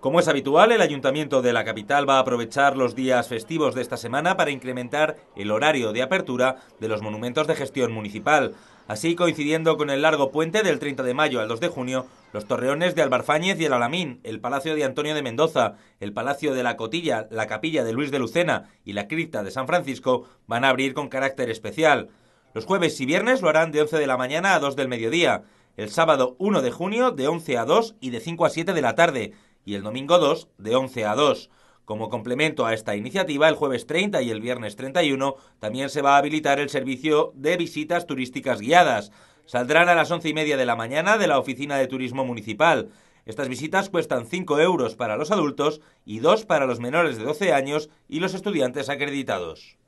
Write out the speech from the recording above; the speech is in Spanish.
Como es habitual, el ayuntamiento de la capital va a aprovechar los días festivos de esta semana para incrementar el horario de apertura de los monumentos de gestión municipal. Así, coincidiendo con el largo puente del 30 de mayo al 2 de junio, los torreones de Albarfáñez y el Alamín, el Palacio de Antonio de Mendoza, el Palacio de la Cotilla, la Capilla de Luis de Lucena y la Cripta de San Francisco van a abrir con carácter especial. Los jueves y viernes lo harán de 11 de la mañana a 2 del mediodía, el sábado 1 de junio de 11 a 2 y de 5 a 7 de la tarde, y el domingo 2 de 11 a 2. Como complemento a esta iniciativa, el jueves 30 y el viernes 31 también se va a habilitar el servicio de visitas turísticas guiadas. Saldrán a las 11 y media de la mañana de la Oficina de Turismo Municipal. Estas visitas cuestan 5 euros para los adultos y 2 para los menores de 12 años y los estudiantes acreditados.